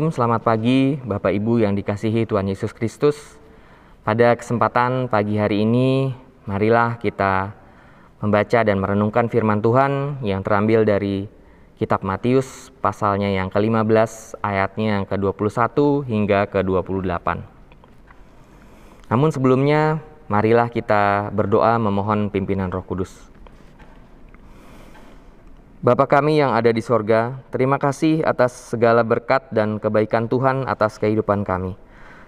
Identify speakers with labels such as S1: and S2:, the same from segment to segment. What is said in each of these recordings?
S1: Shalom, selamat pagi Bapak Ibu yang dikasihi Tuhan Yesus Kristus. Pada kesempatan pagi hari ini, marilah kita membaca dan merenungkan firman Tuhan yang terambil dari kitab Matius pasalnya yang ke-15 ayatnya yang ke-21 hingga ke-28. Namun sebelumnya, marilah kita berdoa memohon pimpinan Roh Kudus. Bapa kami yang ada di sorga, terima kasih atas segala berkat dan kebaikan Tuhan atas kehidupan kami.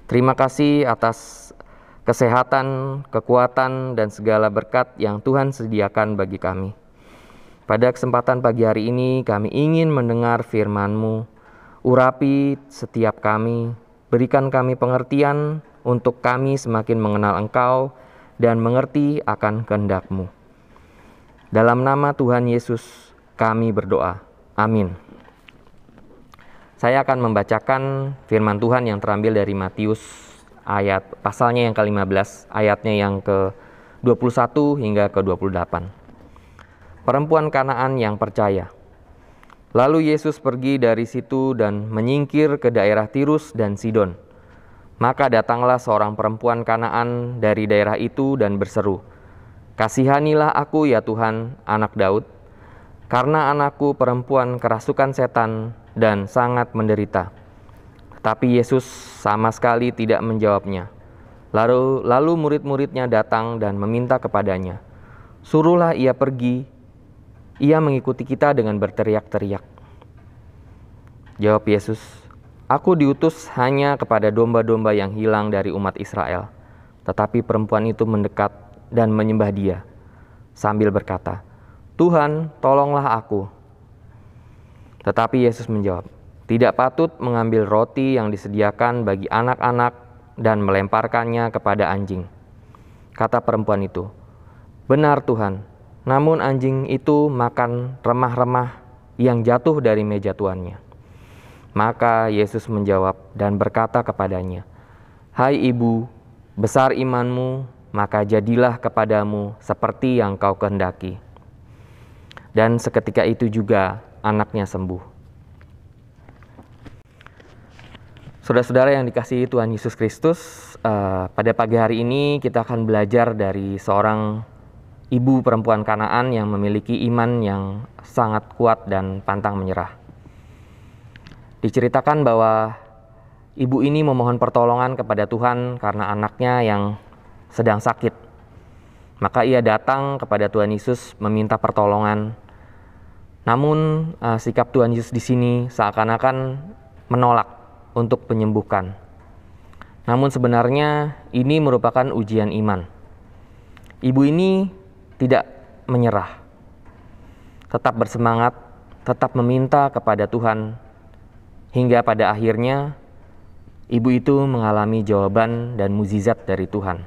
S1: Terima kasih atas kesehatan, kekuatan, dan segala berkat yang Tuhan sediakan bagi kami. Pada kesempatan pagi hari ini, kami ingin mendengar firman-Mu. Urapi setiap kami, berikan kami pengertian untuk kami semakin mengenal Engkau dan mengerti akan kehendak-Mu. Dalam nama Tuhan Yesus, kami berdoa. Amin. Saya akan membacakan firman Tuhan yang terambil dari Matius ayat pasalnya yang ke-15, ayatnya yang ke-21 hingga ke-28. Perempuan Kanaan yang percaya. Lalu Yesus pergi dari situ dan menyingkir ke daerah Tirus dan Sidon. Maka datanglah seorang perempuan Kanaan dari daerah itu dan berseru, "Kasihanilah aku ya Tuhan, anak Daud." karena anakku perempuan kerasukan setan dan sangat menderita. Tapi Yesus sama sekali tidak menjawabnya. Lalu, lalu murid-muridnya datang dan meminta kepadanya, "Suruhlah ia pergi." Ia mengikuti kita dengan berteriak-teriak. Jawab Yesus, "Aku diutus hanya kepada domba-domba yang hilang dari umat Israel." Tetapi perempuan itu mendekat dan menyembah Dia sambil berkata, Tuhan, tolonglah aku. Tetapi Yesus menjawab, tidak patut mengambil roti yang disediakan bagi anak-anak dan melemparkannya kepada anjing. Kata perempuan itu, benar Tuhan, namun anjing itu makan remah-remah yang jatuh dari meja tuannya. Maka Yesus menjawab dan berkata kepadanya, Hai ibu, besar imanmu, maka jadilah kepadamu seperti yang kau kehendaki.' dan seketika itu juga anaknya sembuh. Saudara-saudara yang dikasihi Tuhan Yesus Kristus, uh, pada pagi hari ini kita akan belajar dari seorang ibu perempuan Kanaan yang memiliki iman yang sangat kuat dan pantang menyerah. Diceritakan bahwa ibu ini memohon pertolongan kepada Tuhan karena anaknya yang sedang sakit. Maka ia datang kepada Tuhan Yesus meminta pertolongan namun uh, sikap Tuhan Yesus di sini seakan-akan menolak untuk penyembuhkan. Namun sebenarnya ini merupakan ujian iman. Ibu ini tidak menyerah. Tetap bersemangat, tetap meminta kepada Tuhan hingga pada akhirnya ibu itu mengalami jawaban dan mukjizat dari Tuhan.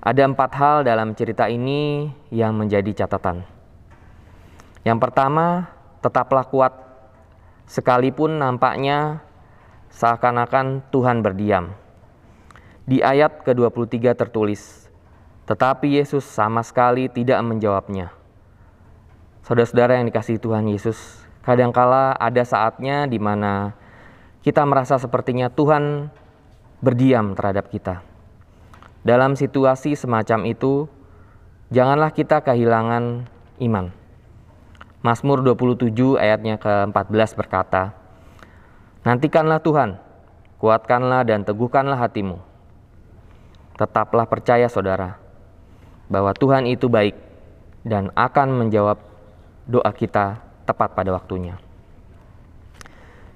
S1: Ada empat hal dalam cerita ini yang menjadi catatan. Yang pertama, tetaplah kuat sekalipun nampaknya seakan-akan Tuhan berdiam. Di ayat ke-23 tertulis, tetapi Yesus sama sekali tidak menjawabnya. Saudara-saudara yang dikasih Tuhan Yesus, kadangkala ada saatnya di mana kita merasa sepertinya Tuhan berdiam terhadap kita. Dalam situasi semacam itu, janganlah kita kehilangan iman. Mazmur 27 ayatnya ke-14 berkata, Nantikanlah Tuhan, kuatkanlah dan teguhkanlah hatimu. Tetaplah percaya saudara, bahwa Tuhan itu baik dan akan menjawab doa kita tepat pada waktunya.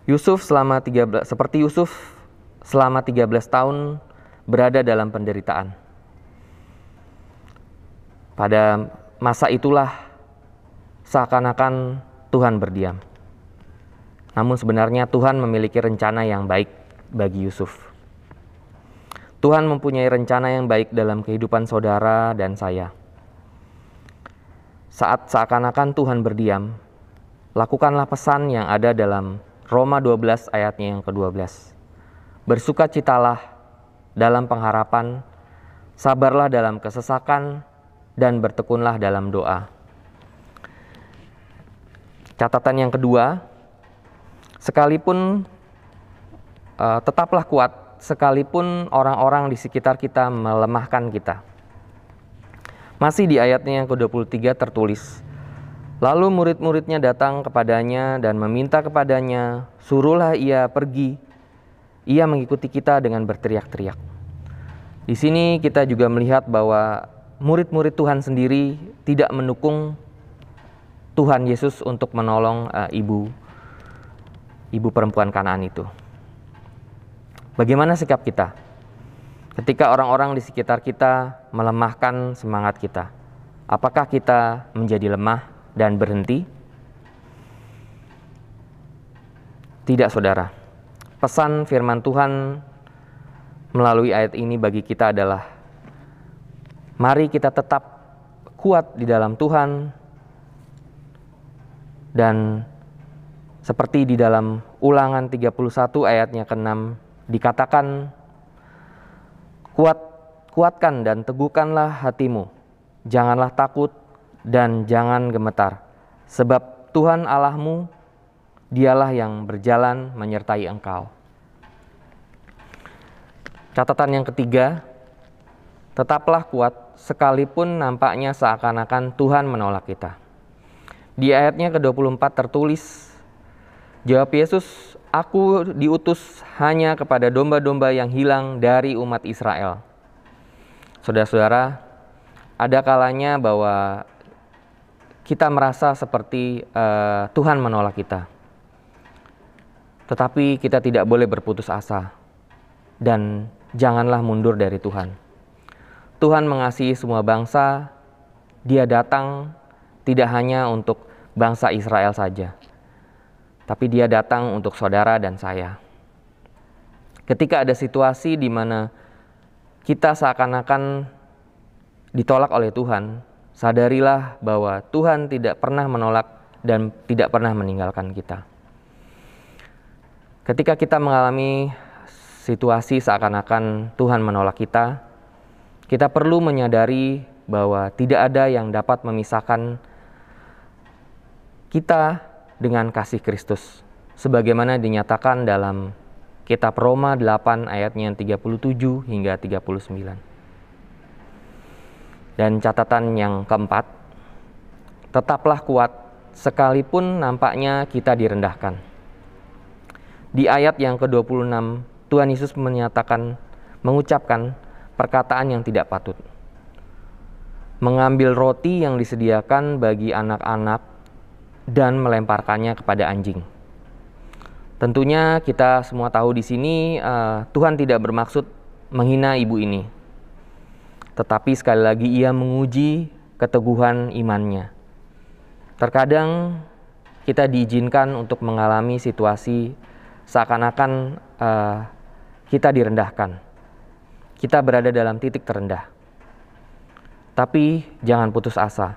S1: Yusuf selama 13 seperti Yusuf selama 13 tahun berada dalam penderitaan. Pada masa itulah seakan-akan Tuhan berdiam. Namun sebenarnya Tuhan memiliki rencana yang baik bagi Yusuf. Tuhan mempunyai rencana yang baik dalam kehidupan saudara dan saya. Saat seakan-akan Tuhan berdiam, lakukanlah pesan yang ada dalam Roma 12 ayatnya yang ke-12. Bersukacitalah dalam pengharapan, sabarlah dalam kesesakan, dan bertekunlah dalam doa. Catatan yang kedua, sekalipun uh, tetaplah kuat, sekalipun orang-orang di sekitar kita melemahkan kita. Masih di ayatnya yang ke-23 tertulis, Lalu murid-muridnya datang kepadanya dan meminta kepadanya, suruhlah ia pergi. Ia mengikuti kita dengan berteriak-teriak. Di sini kita juga melihat bahwa murid-murid Tuhan sendiri tidak mendukung Tuhan Yesus untuk menolong uh, ibu ibu perempuan Kanaan itu. Bagaimana sikap kita? Ketika orang-orang di sekitar kita melemahkan semangat kita, apakah kita menjadi lemah dan berhenti? Tidak, saudara. Pesan firman Tuhan melalui ayat ini bagi kita adalah: mari kita tetap kuat di dalam Tuhan, dan seperti di dalam Ulangan 31 ayatnya ke-6 dikatakan kuat kuatkan dan teguhkanlah hatimu janganlah takut dan jangan gemetar sebab Tuhan Allahmu dialah yang berjalan menyertai engkau Catatan yang ketiga tetaplah kuat sekalipun nampaknya seakan-akan Tuhan menolak kita di ayatnya ke-24 tertulis, Jawab Yesus, aku diutus hanya kepada domba-domba yang hilang dari umat Israel. Saudara-saudara, ada kalanya bahwa kita merasa seperti uh, Tuhan menolak kita. Tetapi kita tidak boleh berputus asa dan janganlah mundur dari Tuhan. Tuhan mengasihi semua bangsa. Dia datang tidak hanya untuk bangsa Israel saja, tapi dia datang untuk saudara dan saya. Ketika ada situasi di mana kita seakan-akan ditolak oleh Tuhan, sadarilah bahwa Tuhan tidak pernah menolak dan tidak pernah meninggalkan kita. Ketika kita mengalami situasi seakan-akan Tuhan menolak kita, kita perlu menyadari bahwa tidak ada yang dapat memisahkan kita dengan kasih Kristus sebagaimana dinyatakan dalam kitab Roma 8 ayatnya 37 hingga 39. Dan catatan yang keempat, tetaplah kuat sekalipun nampaknya kita direndahkan. Di ayat yang ke-26, Tuhan Yesus menyatakan mengucapkan perkataan yang tidak patut. Mengambil roti yang disediakan bagi anak-anak dan melemparkannya kepada anjing. Tentunya kita semua tahu di sini uh, Tuhan tidak bermaksud menghina ibu ini. Tetapi sekali lagi ia menguji keteguhan imannya. Terkadang kita diizinkan untuk mengalami situasi seakan-akan uh, kita direndahkan. Kita berada dalam titik terendah. Tapi jangan putus asa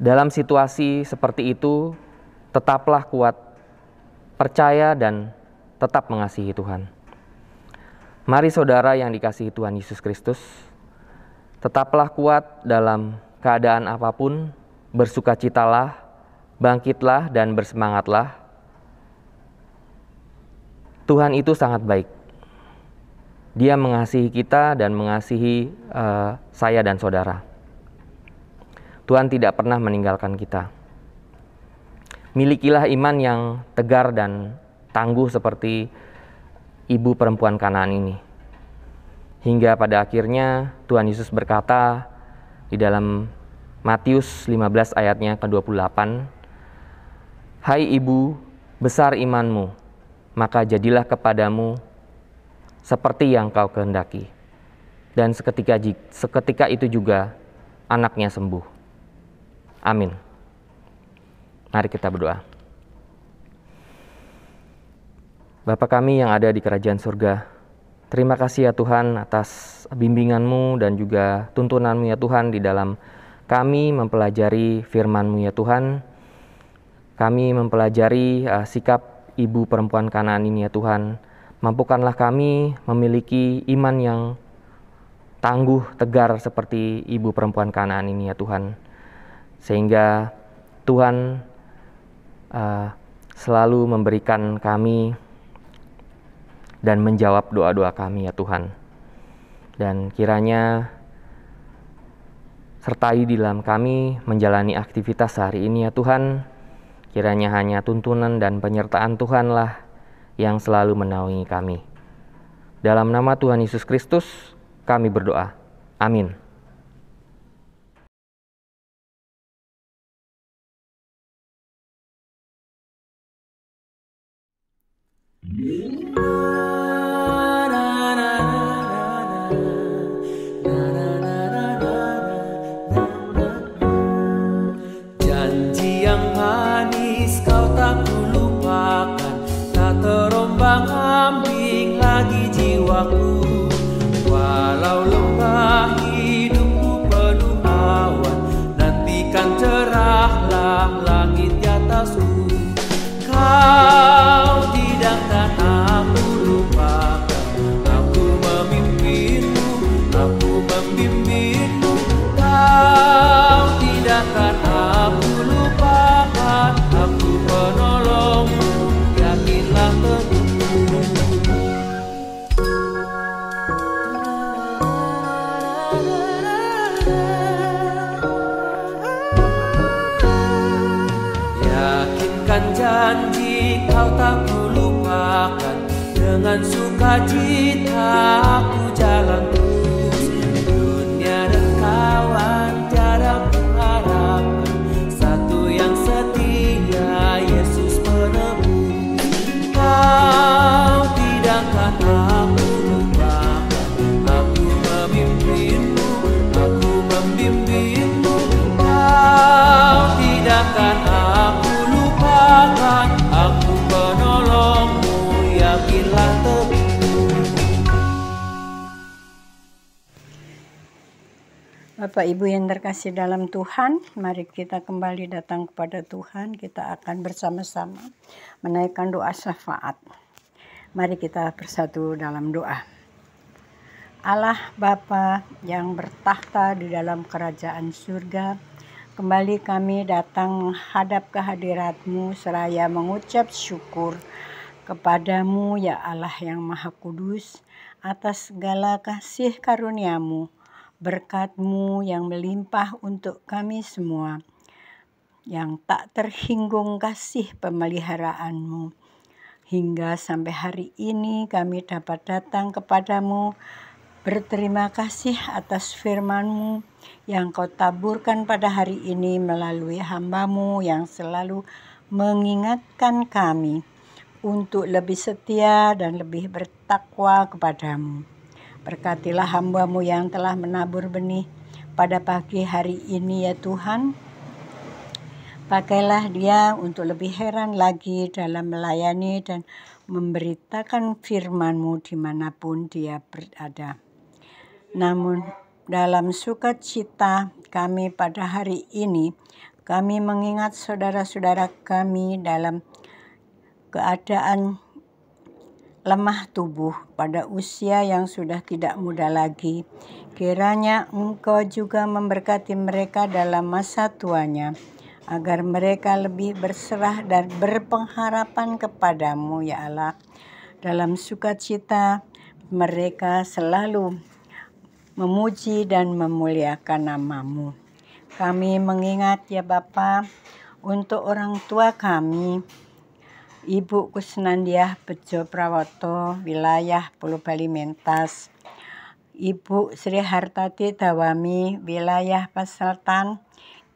S1: Dalam situasi seperti itu, tetaplah kuat, percaya, dan tetap mengasihi Tuhan. Mari saudara yang dikasihi Tuhan Yesus Kristus, tetaplah kuat dalam keadaan apapun, bersukacitalah, bangkitlah, dan bersemangatlah. Tuhan itu sangat baik. Dia mengasihi kita dan mengasihi uh, saya dan saudara. Tuhan tidak pernah meninggalkan kita. Milikilah iman yang tegar dan tangguh seperti ibu perempuan Kanaan ini. Hingga pada akhirnya Tuhan Yesus berkata di dalam Matius 15 ayatnya ke-28, "Hai ibu, besar imanmu, maka jadilah kepadamu seperti yang kau kehendaki." Dan seketika seketika itu juga anaknya sembuh. Amin. Mari kita berdoa. Bapa kami yang ada di kerajaan surga, terima kasih ya Tuhan atas bimbinganmu dan juga tuntunanmu ya Tuhan di dalam kami mempelajari firmanmu ya Tuhan. Kami mempelajari uh, sikap ibu perempuan kanaan ini ya Tuhan. Mampukanlah kami memiliki iman yang tangguh, tegar seperti ibu perempuan kanaan ini ya Tuhan sehingga Tuhan uh, selalu memberikan kami dan menjawab doa-doa kami ya Tuhan. Dan kiranya sertai di dalam kami menjalani aktivitas hari ini ya Tuhan. Kiranya hanya tuntunan dan penyertaan Tuhanlah yang selalu menaungi kami. Dalam nama Tuhan Yesus Kristus, kami berdoa. Amin. Yeah.
S2: kau tak ku lupakan Dengan sukacita aku jalan
S3: Bapak Ibu yang terkasih dalam Tuhan, mari kita kembali datang kepada Tuhan. Kita akan bersama-sama menaikkan doa syafaat. Mari kita bersatu dalam doa. Allah Bapa yang bertahta di dalam kerajaan surga, kembali kami datang menghadap kehadiratmu seraya mengucap syukur kepadamu ya Allah yang Maha Kudus atas segala kasih karuniamu berkat-Mu yang melimpah untuk kami semua, yang tak terhinggung kasih pemeliharaanmu. Hingga sampai hari ini kami dapat datang kepadamu Berterima kasih atas FirmanMu yang Kau taburkan pada hari ini melalui hambamu yang selalu mengingatkan kami untuk lebih setia dan lebih bertakwa kepadamu. Berkatilah hambamu yang telah menabur benih pada pagi hari ini ya Tuhan. Pakailah dia untuk lebih heran lagi dalam melayani dan memberitakan firmanmu dimanapun dia berada. Namun dalam sukacita kami pada hari ini, kami mengingat saudara-saudara kami dalam keadaan lemah tubuh pada usia yang sudah tidak muda lagi. Kiranya Engkau juga memberkati mereka dalam masa tuanya, agar mereka lebih berserah dan berpengharapan kepadamu, ya Allah. Dalam sukacita, mereka selalu memuji dan memuliakan namamu. Kami mengingat ya Bapa untuk orang tua kami Ibu Kusnandiah Bejo Prawoto, wilayah Pulau Bali Mentas. Ibu Sri Hartati Dawami, wilayah Paseltan.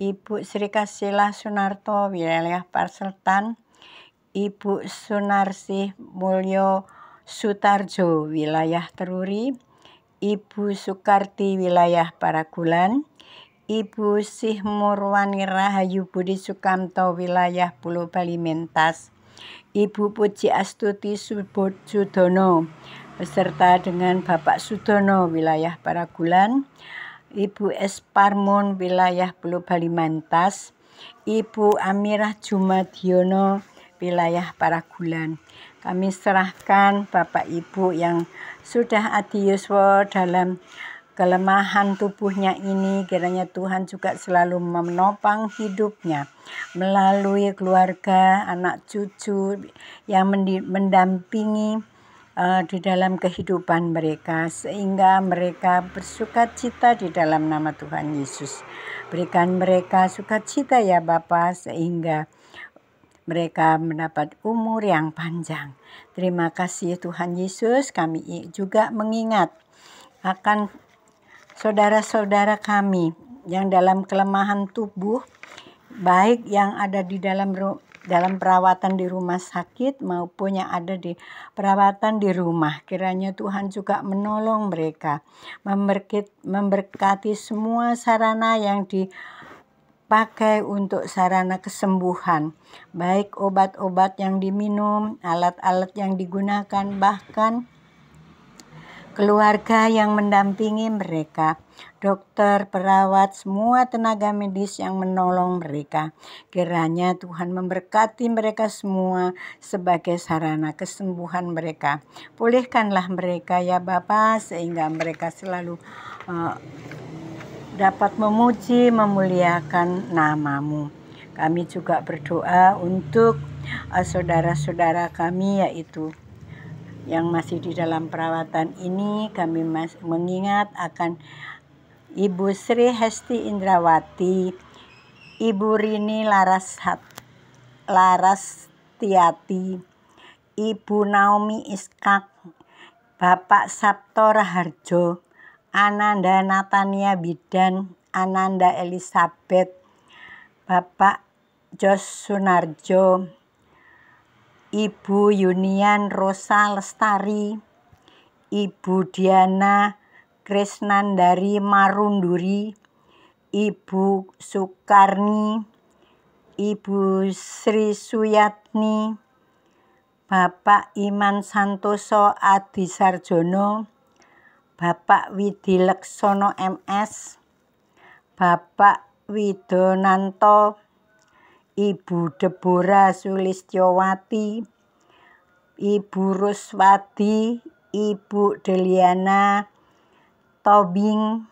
S3: Ibu Sri Kasila Sunarto, wilayah Paseltan. Ibu Sunarsih Mulyo Sutarjo, wilayah Teruri. Ibu Sukarti, wilayah Paragulan. Ibu Sih Rahayu Budi Sukamto, wilayah Pulau Bali Mentas. Ibu Puji Astuti Sudono beserta dengan Bapak Sudono wilayah Paragulan, Ibu S. wilayah Pulau Balimantas, Ibu Amirah Jumadiono wilayah Paragulan. Kami serahkan Bapak Ibu yang sudah adiuswo dalam kelemahan tubuhnya ini kiranya Tuhan juga selalu menopang hidupnya melalui keluarga, anak cucu yang mendampingi uh, di dalam kehidupan mereka sehingga mereka bersuka cita di dalam nama Tuhan Yesus. Berikan mereka sukacita ya Bapa sehingga mereka mendapat umur yang panjang. Terima kasih Tuhan Yesus, kami juga mengingat akan saudara-saudara kami yang dalam kelemahan tubuh, baik yang ada di dalam dalam perawatan di rumah sakit maupun yang ada di perawatan di rumah. Kiranya Tuhan juga menolong mereka, memberkati semua sarana yang dipakai untuk sarana kesembuhan, baik obat-obat yang diminum, alat-alat yang digunakan, bahkan keluarga yang mendampingi mereka, dokter, perawat, semua tenaga medis yang menolong mereka. Kiranya Tuhan memberkati mereka semua sebagai sarana kesembuhan mereka. Pulihkanlah mereka ya Bapa sehingga mereka selalu uh, dapat memuji, memuliakan namamu. Kami juga berdoa untuk eh, saudara-saudara kami yaitu yang masih di dalam perawatan ini kami mengingat akan Ibu Sri Hesti Indrawati, Ibu Rini Laras Laras Tiati, Ibu Naomi Iskak, Bapak Sabto Raharjo, Ananda Natania Bidan, Ananda Elisabeth, Bapak Jos Sunarjo, Ibu Yunian Rosa Lestari, Ibu Diana Krisnandari Marunduri, Ibu Sukarni, Ibu Sri Suyatni, Bapak Iman Santoso Sarjono, Bapak Widileksono MS, Bapak Widonanto Ibu Debora Sulistyowati, Ibu Ruswati, Ibu Deliana Tobing,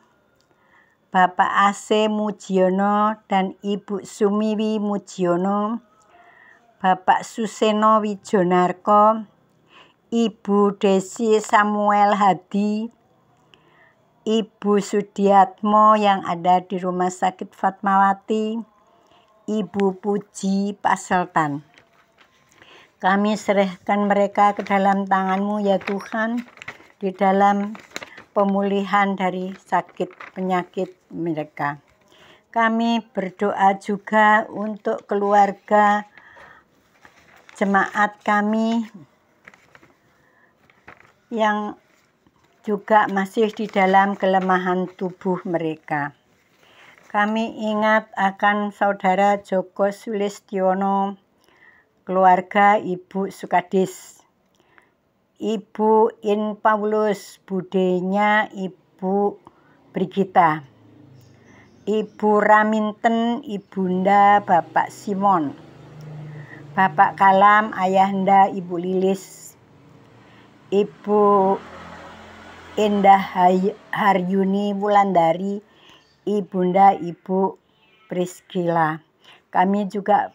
S3: Bapak AC Mujiono dan Ibu Sumiwi Mujiono, Bapak Suseno Wijonarko, Ibu Desi Samuel Hadi, Ibu Sudiatmo yang ada di Rumah Sakit Fatmawati, Ibu Puji Pak Sultan. Kami serahkan mereka ke dalam tanganmu ya Tuhan, di dalam pemulihan dari sakit penyakit mereka. Kami berdoa juga untuk keluarga jemaat kami yang juga masih di dalam kelemahan tubuh mereka. Kami ingat akan saudara Joko Sulistiono, keluarga Ibu Sukadis. Ibu In Paulus, budenya Ibu Brigita. Ibu Raminten, Ibunda Bapak Simon. Bapak Kalam, Ayahanda Ibu Lilis. Ibu Indah Haryuni Wulandari, ibunda Ibu Priscilla. Kami juga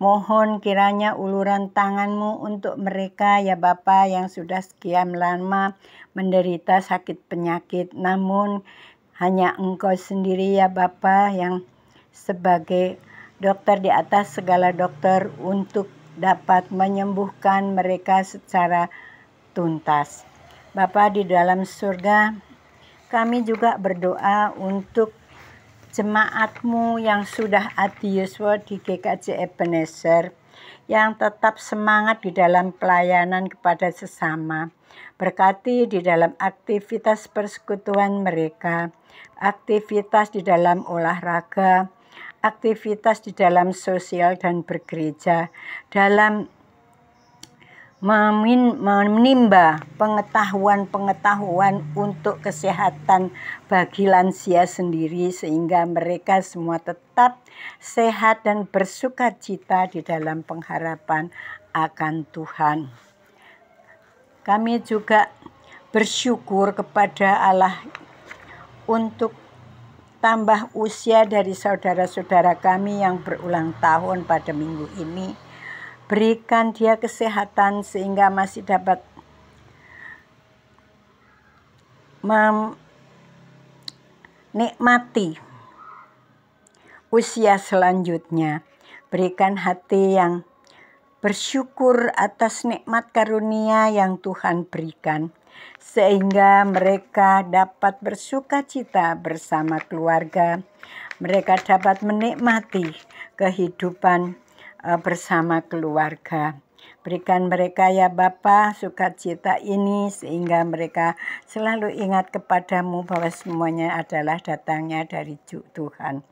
S3: mohon kiranya uluran tanganmu untuk mereka ya Bapak yang sudah sekian lama menderita sakit penyakit. Namun hanya engkau sendiri ya Bapak, yang sebagai dokter di atas segala dokter untuk dapat menyembuhkan mereka secara tuntas. Bapak di dalam surga, kami juga berdoa untuk jemaatmu yang sudah adiuswa di GKJ Ebenezer yang tetap semangat di dalam pelayanan kepada sesama. Berkati di dalam aktivitas persekutuan mereka, aktivitas di dalam olahraga, aktivitas di dalam sosial dan bergereja, dalam memin, menimba pengetahuan-pengetahuan untuk kesehatan bagi lansia sendiri sehingga mereka semua tetap sehat dan bersuka cita di dalam pengharapan akan Tuhan. Kami juga bersyukur kepada Allah untuk tambah usia dari saudara-saudara kami yang berulang tahun pada minggu ini Berikan dia kesehatan sehingga masih dapat menikmati usia selanjutnya. Berikan hati yang bersyukur atas nikmat karunia yang Tuhan berikan, sehingga mereka dapat bersuka cita bersama keluarga. Mereka dapat menikmati kehidupan Eh, bersama keluarga. Berikan mereka ya Bapa sukacita ini sehingga mereka selalu ingat kepadamu bahwa semuanya adalah datangnya dari Tuhan.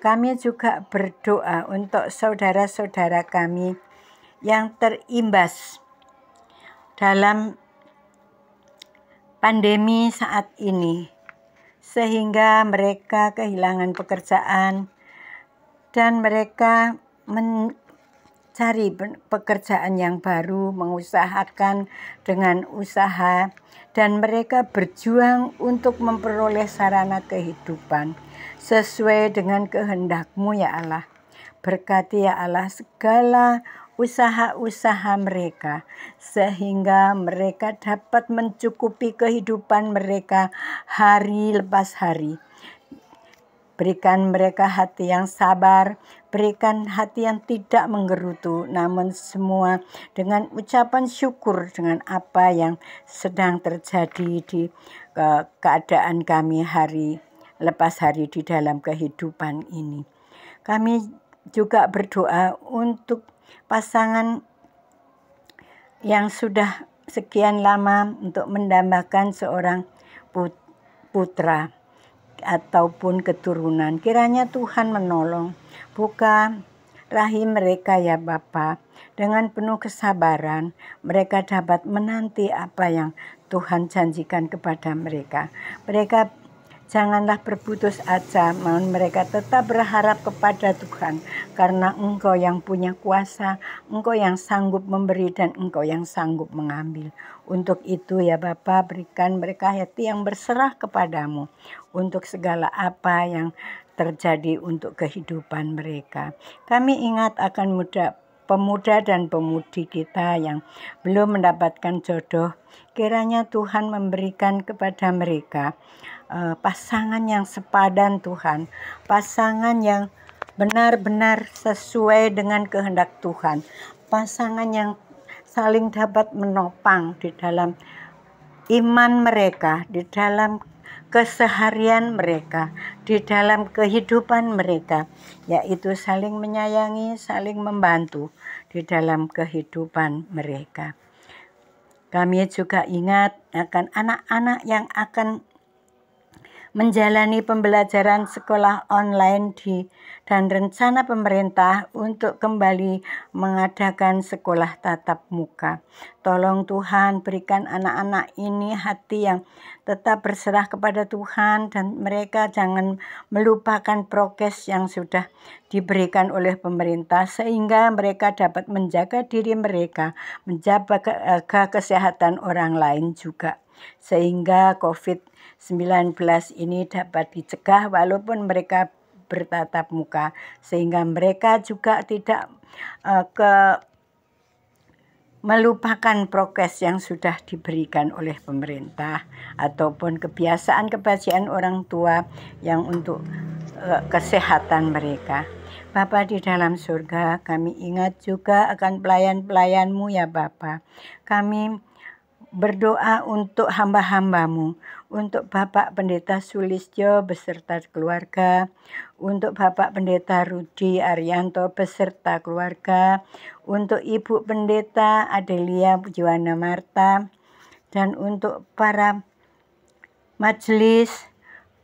S3: Kami juga berdoa untuk saudara-saudara kami yang terimbas dalam pandemi saat ini sehingga mereka kehilangan pekerjaan dan mereka mencari pekerjaan yang baru, mengusahakan dengan usaha, dan mereka berjuang untuk memperoleh sarana kehidupan sesuai dengan kehendakmu ya Allah. Berkati ya Allah segala usaha-usaha mereka sehingga mereka dapat mencukupi kehidupan mereka hari lepas hari. Berikan mereka hati yang sabar, Berikan hati yang tidak menggerutu, namun semua dengan ucapan syukur dengan apa yang sedang terjadi di keadaan kami hari lepas hari di dalam kehidupan ini. Kami juga berdoa untuk pasangan yang sudah sekian lama untuk mendambakan seorang putra ataupun keturunan. Kiranya Tuhan menolong. Buka rahim mereka ya Bapa. Dengan penuh kesabaran mereka dapat menanti apa yang Tuhan janjikan kepada mereka. Mereka janganlah berputus asa, namun mereka tetap berharap kepada Tuhan, karena Engkau yang punya kuasa, Engkau yang sanggup memberi, dan Engkau yang sanggup mengambil. Untuk itu ya Bapak berikan mereka hati yang berserah kepadamu untuk segala apa yang terjadi untuk kehidupan mereka. Kami ingat akan muda pemuda dan pemudi kita yang belum mendapatkan jodoh, kiranya Tuhan memberikan kepada mereka uh, pasangan yang sepadan Tuhan, pasangan yang benar-benar sesuai dengan kehendak Tuhan, pasangan yang saling dapat menopang di dalam iman mereka, di dalam keseharian mereka, di dalam kehidupan mereka, yaitu saling menyayangi, saling membantu di dalam kehidupan mereka. Kami juga ingat akan anak-anak yang akan menjalani pembelajaran sekolah online di dan rencana pemerintah untuk kembali mengadakan sekolah tatap muka. Tolong Tuhan berikan anak-anak ini hati yang tetap berserah kepada Tuhan dan mereka jangan melupakan prokes yang sudah diberikan oleh pemerintah sehingga mereka dapat menjaga diri mereka, menjaga eh, kesehatan orang lain juga sehingga COVID-19 ini dapat dicegah walaupun mereka bertatap muka sehingga mereka juga tidak uh, ke melupakan prokes yang sudah diberikan oleh pemerintah ataupun kebiasaan kebajikan orang tua yang untuk uh, kesehatan mereka. Bapa di dalam surga, kami ingat juga akan pelayan-pelayanmu ya Bapa. Kami berdoa untuk hamba-hambamu, untuk Bapak Pendeta Sulistyo beserta keluarga, untuk Bapak Pendeta Rudi Arianto beserta keluarga, untuk Ibu Pendeta Adelia Juwana Marta, dan untuk para majelis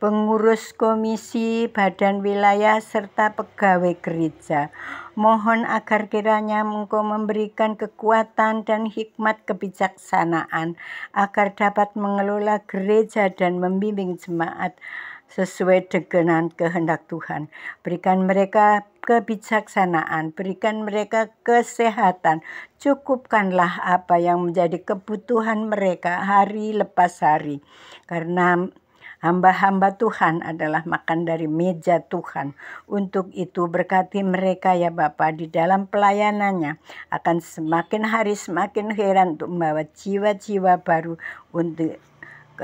S3: pengurus komisi, badan wilayah, serta pegawai gereja. Mohon agar kiranya Engkau memberikan kekuatan dan hikmat kebijaksanaan agar dapat mengelola gereja dan membimbing jemaat sesuai dengan kehendak Tuhan. Berikan mereka kebijaksanaan, berikan mereka kesehatan, cukupkanlah apa yang menjadi kebutuhan mereka hari lepas hari. Karena Hamba-hamba Tuhan adalah makan dari meja Tuhan. Untuk itu berkati mereka ya Bapak di dalam pelayanannya. Akan semakin hari semakin heran untuk membawa jiwa-jiwa baru untuk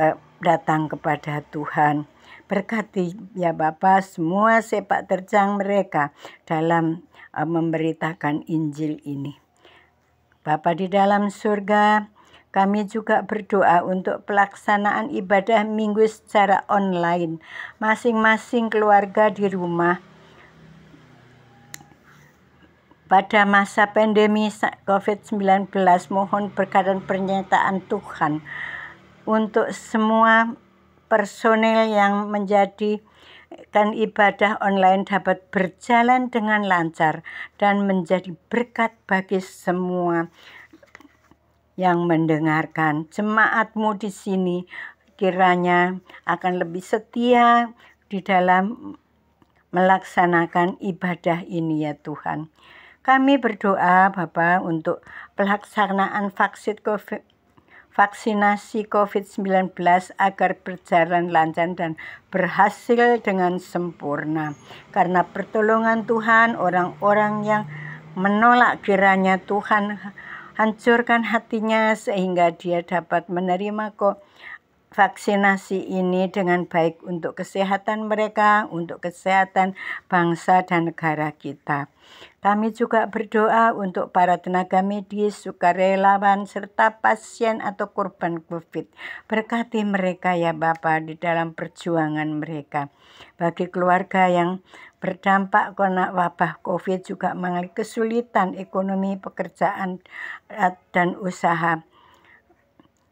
S3: eh, datang kepada Tuhan. Berkati ya Bapak semua sepak terjang mereka dalam eh, memberitakan Injil ini. Bapak di dalam surga, kami juga berdoa untuk pelaksanaan ibadah minggu secara online, masing-masing keluarga di rumah. Pada masa pandemi COVID-19, mohon berkat pernyataan Tuhan untuk semua personel yang menjadi kan ibadah online dapat berjalan dengan lancar dan menjadi berkat bagi semua yang mendengarkan jemaatmu di sini kiranya akan lebih setia di dalam melaksanakan ibadah ini ya Tuhan. Kami berdoa Bapa untuk pelaksanaan vaksin COVID vaksinasi COVID-19 agar berjalan lancar dan berhasil dengan sempurna. Karena pertolongan Tuhan, orang-orang yang menolak kiranya Tuhan hancurkan hatinya sehingga dia dapat menerima kok vaksinasi ini dengan baik untuk kesehatan mereka, untuk kesehatan bangsa dan negara kita. Kami juga berdoa untuk para tenaga medis, sukarelawan, serta pasien atau korban COVID. Berkati mereka ya Bapak di dalam perjuangan mereka. Bagi keluarga yang Berdampak karena wabah COVID juga mengalami kesulitan ekonomi pekerjaan eh, dan usaha.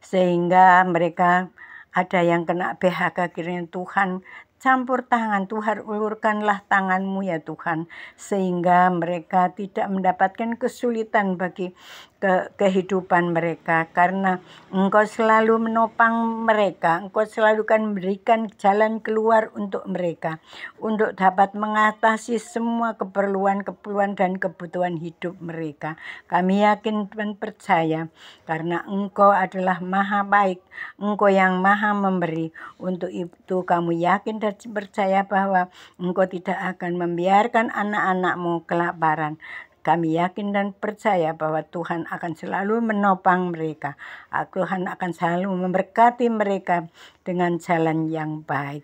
S3: Sehingga mereka ada yang kena PHK kiranya Tuhan campur tangan Tuhan ulurkanlah tanganmu ya Tuhan sehingga mereka tidak mendapatkan kesulitan bagi ke kehidupan mereka karena engkau selalu menopang mereka engkau selalu kan memberikan jalan keluar untuk mereka untuk dapat mengatasi semua keperluan-keperluan dan kebutuhan hidup mereka kami yakin dan percaya karena engkau adalah maha baik engkau yang maha memberi untuk itu kamu yakin dan percaya bahwa engkau tidak akan membiarkan anak-anakmu kelaparan kami yakin dan percaya bahwa Tuhan akan selalu menopang mereka. Ah, Tuhan akan selalu memberkati mereka dengan jalan yang baik.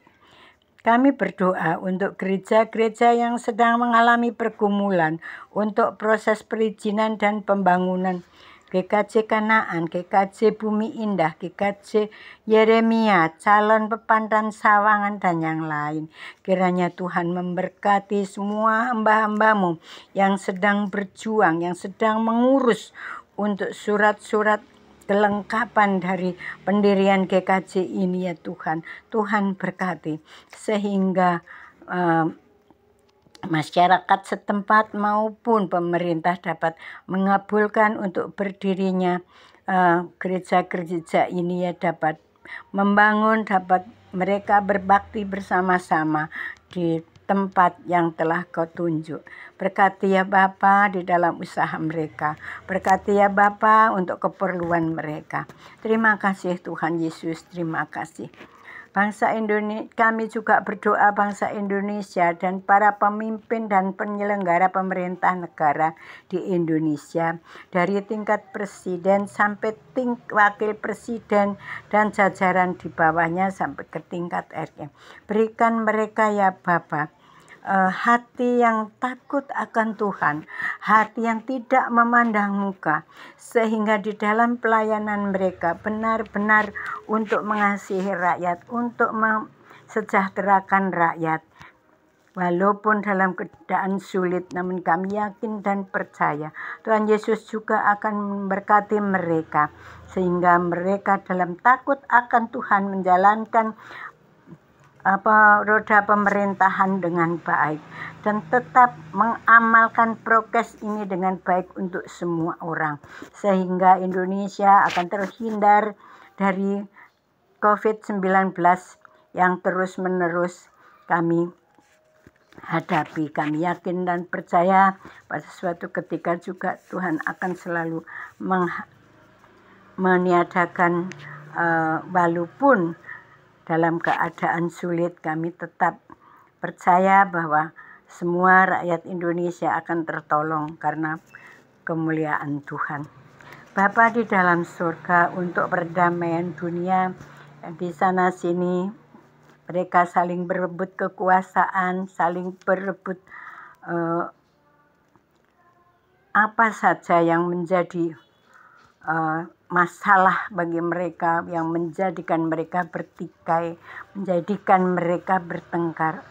S3: Kami berdoa untuk gereja-gereja yang sedang mengalami pergumulan, untuk proses perizinan dan pembangunan, GKJ Kanaan, GKJ Bumi Indah, GKJ Yeremia, calon pepantan sawangan dan yang lain. Kiranya Tuhan memberkati semua hamba-hambamu yang sedang berjuang, yang sedang mengurus untuk surat-surat kelengkapan dari pendirian GKJ ini ya Tuhan. Tuhan berkati sehingga uh, masyarakat setempat maupun pemerintah dapat mengabulkan untuk berdirinya eh, gereja-gereja uh, ini ya dapat membangun dapat mereka berbakti bersama-sama di tempat yang telah kau tunjuk. Berkati ya Bapa di dalam usaha mereka. Berkati ya Bapa untuk keperluan mereka. Terima kasih Tuhan Yesus, terima kasih. Bangsa Indonesia, kami juga berdoa bangsa Indonesia dan para pemimpin dan penyelenggara pemerintah negara di Indonesia dari tingkat presiden sampai ting wakil presiden dan jajaran di bawahnya sampai ke tingkat RT. Berikan mereka ya Bapak uh, hati yang takut akan Tuhan, hati yang tidak memandang muka, sehingga di dalam pelayanan mereka benar-benar untuk mengasihi rakyat, untuk mensejahterakan rakyat. Walaupun dalam keadaan sulit, namun kami yakin dan percaya Tuhan Yesus juga akan memberkati mereka, sehingga mereka dalam takut akan Tuhan menjalankan roda pemerintahan dengan baik dan tetap mengamalkan prokes ini dengan baik untuk semua orang sehingga Indonesia akan terhindar dari COVID-19 yang terus-menerus kami hadapi. Kami yakin dan percaya pada suatu ketika juga Tuhan akan selalu meniadakan uh, walaupun dalam keadaan sulit kami tetap percaya bahwa semua rakyat Indonesia akan tertolong karena kemuliaan Tuhan. Bapa di dalam surga untuk perdamaian dunia di sana sini mereka saling berebut kekuasaan, saling berebut uh, apa saja yang menjadi uh, masalah bagi mereka yang menjadikan mereka bertikai, menjadikan mereka bertengkar.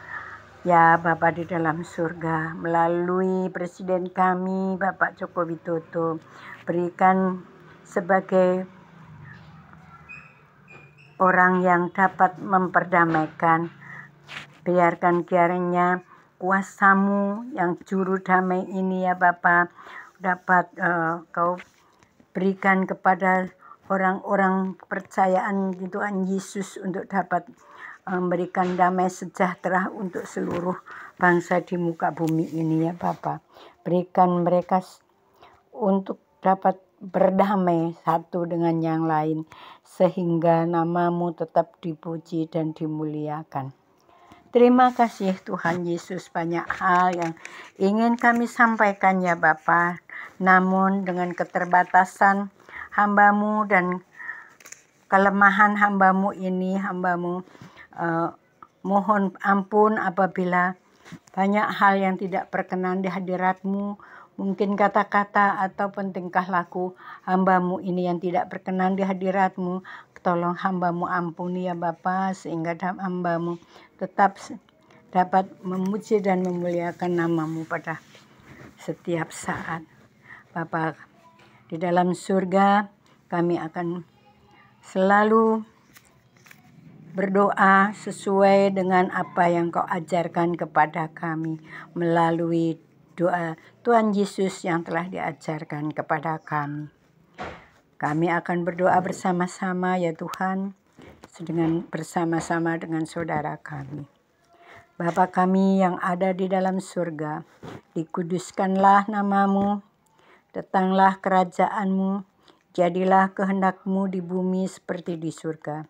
S3: Ya bapak di dalam surga, melalui Presiden kami Bapak Joko Widodo, berikan sebagai orang yang dapat memperdamaikan. Biarkan kiranya kuasamu yang juru damai ini ya Bapak dapat uh, kau berikan kepada orang-orang kepercayaan Tuhan gitu Yesus untuk dapat eh, memberikan damai sejahtera untuk seluruh bangsa di muka bumi ini ya Bapak. Berikan mereka untuk dapat berdamai satu dengan yang lain sehingga namamu tetap dipuji dan dimuliakan. Terima kasih Tuhan Yesus banyak hal yang ingin kami sampaikan ya Bapa. Namun dengan keterbatasan hambamu dan kelemahan hambamu ini hambamu uh, mohon ampun apabila banyak hal yang tidak berkenan di hadiratmu mungkin kata-kata ataupun tingkah laku hambamu ini yang tidak berkenan di hadiratmu Tolong hambamu ampuni ya Bapa sehingga hambamu tetap dapat memuji dan memuliakan namamu pada setiap saat. Bapa di dalam surga kami akan selalu berdoa sesuai dengan apa yang kau ajarkan kepada kami melalui doa Tuhan Yesus yang telah diajarkan kepada kami. Kami akan berdoa bersama-sama ya Tuhan, dengan bersama-sama dengan saudara kami. Bapa kami yang ada di dalam surga, dikuduskanlah namamu, datanglah kerajaanmu, jadilah kehendakmu di bumi seperti di surga.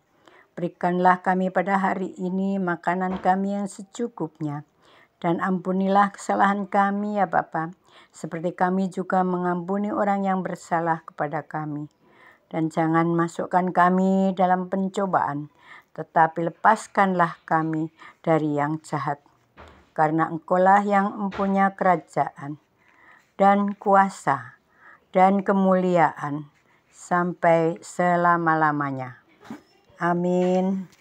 S3: Berikanlah kami pada hari ini makanan kami yang secukupnya, dan ampunilah kesalahan kami ya Bapa, seperti kami juga mengampuni orang yang bersalah kepada kami dan jangan masukkan kami dalam pencobaan, tetapi lepaskanlah kami dari yang jahat. Karena engkaulah yang mempunyai kerajaan dan kuasa dan kemuliaan sampai selama-lamanya. Amin.